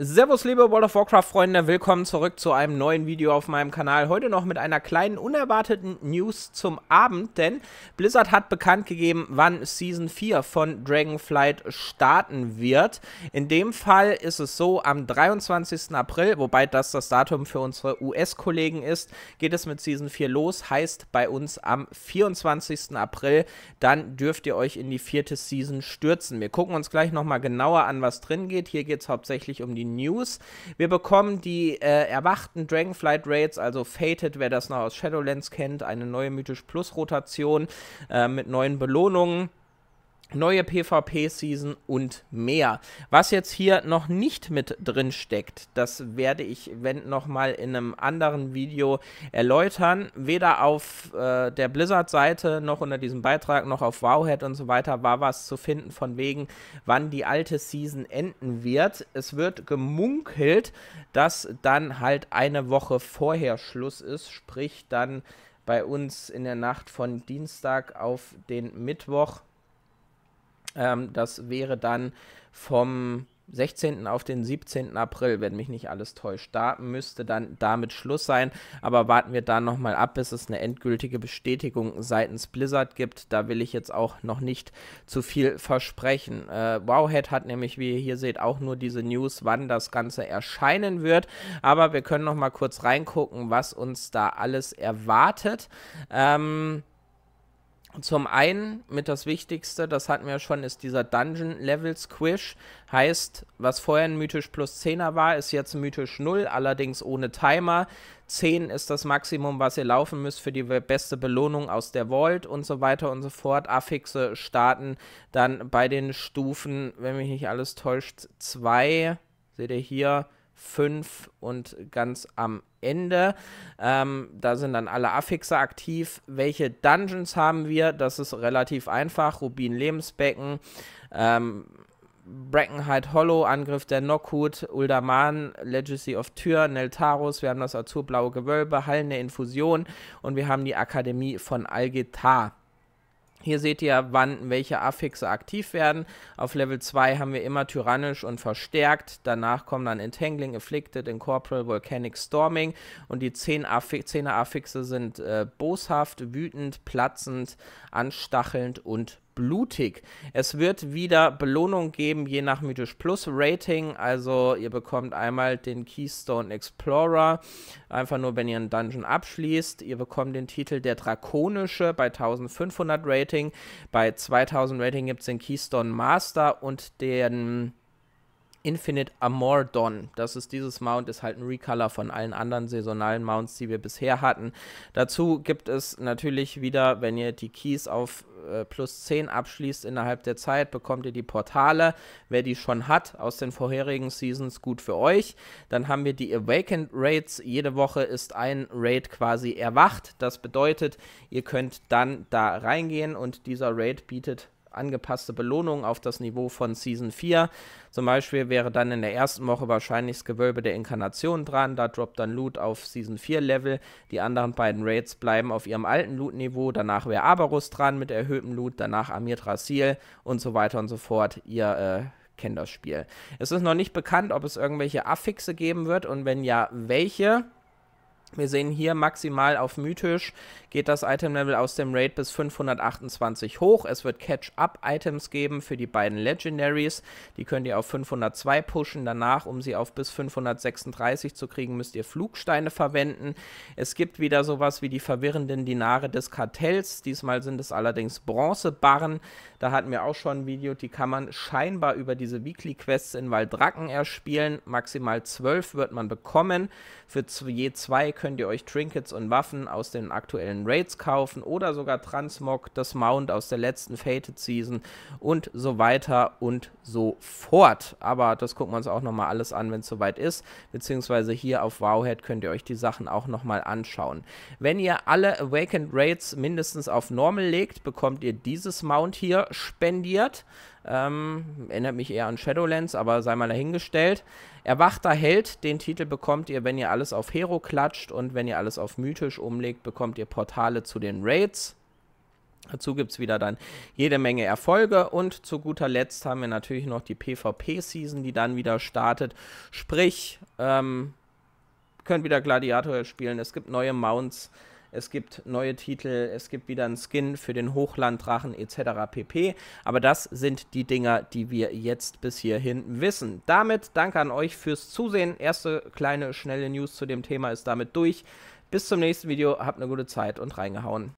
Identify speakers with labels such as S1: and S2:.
S1: Servus liebe World of Warcraft Freunde, willkommen zurück zu einem neuen Video auf meinem Kanal. Heute noch mit einer kleinen unerwarteten News zum Abend, denn Blizzard hat bekannt gegeben, wann Season 4 von Dragonflight starten wird. In dem Fall ist es so, am 23. April, wobei das das Datum für unsere US-Kollegen ist, geht es mit Season 4 los, heißt bei uns am 24. April, dann dürft ihr euch in die vierte Season stürzen. Wir gucken uns gleich nochmal genauer an, was drin geht. Hier geht es hauptsächlich um die News. Wir bekommen die äh, erwachten Dragonflight Raids, also Fated, wer das noch aus Shadowlands kennt, eine neue Mythisch Plus Rotation äh, mit neuen Belohnungen neue PvP-Season und mehr. Was jetzt hier noch nicht mit drin steckt, das werde ich, wenn nochmal, in einem anderen Video erläutern. Weder auf äh, der Blizzard-Seite noch unter diesem Beitrag noch auf Wowhead und so weiter war was zu finden von wegen, wann die alte Season enden wird. Es wird gemunkelt, dass dann halt eine Woche vorher Schluss ist, sprich dann bei uns in der Nacht von Dienstag auf den Mittwoch ähm, das wäre dann vom 16. auf den 17. April, wenn mich nicht alles täuscht. Da müsste dann damit Schluss sein, aber warten wir da nochmal ab, bis es eine endgültige Bestätigung seitens Blizzard gibt. Da will ich jetzt auch noch nicht zu viel versprechen. Äh, Wowhead hat nämlich, wie ihr hier seht, auch nur diese News, wann das Ganze erscheinen wird, aber wir können nochmal kurz reingucken, was uns da alles erwartet. Ähm, zum einen mit das Wichtigste, das hatten wir schon, ist dieser Dungeon Level Squish. Heißt, was vorher ein mythisch plus 10er war, ist jetzt mythisch 0, allerdings ohne Timer. 10 ist das Maximum, was ihr laufen müsst für die beste Belohnung aus der Vault und so weiter und so fort. Affixe starten dann bei den Stufen, wenn mich nicht alles täuscht, 2. Seht ihr hier? 5 und ganz am Ende. Ähm, da sind dann alle Affixe aktiv. Welche Dungeons haben wir? Das ist relativ einfach. Rubin Lebensbecken, ähm, Brackenhide Hollow, Angriff der Nockhut, Uldaman, Legacy of Tyr, Neltarus, wir haben das Azurblaue Gewölbe, Hallende Infusion und wir haben die Akademie von Algetar. Hier seht ihr, wann welche Affixe aktiv werden. Auf Level 2 haben wir immer tyrannisch und verstärkt. Danach kommen dann Entangling, Afflicted, Incorporal, Volcanic, Storming. Und die 10 Affi 10er Affixe sind äh, boshaft, wütend, platzend, anstachelnd und blutig. Es wird wieder Belohnung geben, je nach Mythisch Plus Rating. Also ihr bekommt einmal den Keystone Explorer, einfach nur, wenn ihr einen Dungeon abschließt. Ihr bekommt den Titel der Drakonische bei 1500 Rating. Bei 2000 Rating gibt es den Keystone Master und den... Infinite Amordon. Das ist dieses Mount, ist halt ein Recolor von allen anderen saisonalen Mounts, die wir bisher hatten. Dazu gibt es natürlich wieder, wenn ihr die Keys auf äh, plus 10 abschließt innerhalb der Zeit, bekommt ihr die Portale. Wer die schon hat aus den vorherigen Seasons, gut für euch. Dann haben wir die Awakened Raids. Jede Woche ist ein Raid quasi erwacht. Das bedeutet, ihr könnt dann da reingehen und dieser Raid bietet angepasste Belohnung auf das Niveau von Season 4. Zum Beispiel wäre dann in der ersten Woche wahrscheinlich das Gewölbe der Inkarnation dran. Da droppt dann Loot auf Season 4 Level. Die anderen beiden Raids bleiben auf ihrem alten Loot-Niveau. Danach wäre Abarus dran mit erhöhtem Loot. Danach Amitrasil und so weiter und so fort. Ihr äh, kennt das Spiel. Es ist noch nicht bekannt, ob es irgendwelche Affixe geben wird und wenn ja, welche. Wir sehen hier maximal auf mythisch geht das Item-Level aus dem Raid bis 528 hoch. Es wird Catch-Up-Items geben für die beiden Legendaries. Die könnt ihr auf 502 pushen. Danach, um sie auf bis 536 zu kriegen, müsst ihr Flugsteine verwenden. Es gibt wieder sowas wie die verwirrenden Dinare des Kartells. Diesmal sind es allerdings Bronzebarren. Da hatten wir auch schon ein Video, die kann man scheinbar über diese Weekly-Quests in Waldracken erspielen. Maximal 12 wird man bekommen. Für je zwei könnt ihr euch Trinkets und Waffen aus den aktuellen Raids kaufen oder sogar Transmog, das Mount aus der letzten Fated Season und so weiter und so fort. Aber das gucken wir uns auch nochmal alles an, wenn es soweit ist. Beziehungsweise hier auf Wowhead könnt ihr euch die Sachen auch nochmal anschauen. Wenn ihr alle Awakened Raids mindestens auf Normal legt, bekommt ihr dieses Mount hier spendiert. Ähm, erinnert mich eher an Shadowlands, aber sei mal dahingestellt. Erwachter Held, den Titel bekommt ihr, wenn ihr alles auf Hero klatscht umswitcht und wenn ihr alles auf mythisch umlegt, bekommt ihr Portale zu den Raids. Dazu gibt es wieder dann jede Menge Erfolge und zu guter Letzt haben wir natürlich noch die PvP-Season, die dann wieder startet. Sprich, ähm, könnt wieder Gladiator spielen, es gibt neue Mounts, es gibt neue Titel, es gibt wieder einen Skin für den Hochlanddrachen etc. pp. Aber das sind die Dinger, die wir jetzt bis hierhin wissen. Damit danke an euch fürs Zusehen. Erste kleine, schnelle News zu dem Thema ist damit durch. Bis zum nächsten Video, habt eine gute Zeit und reingehauen.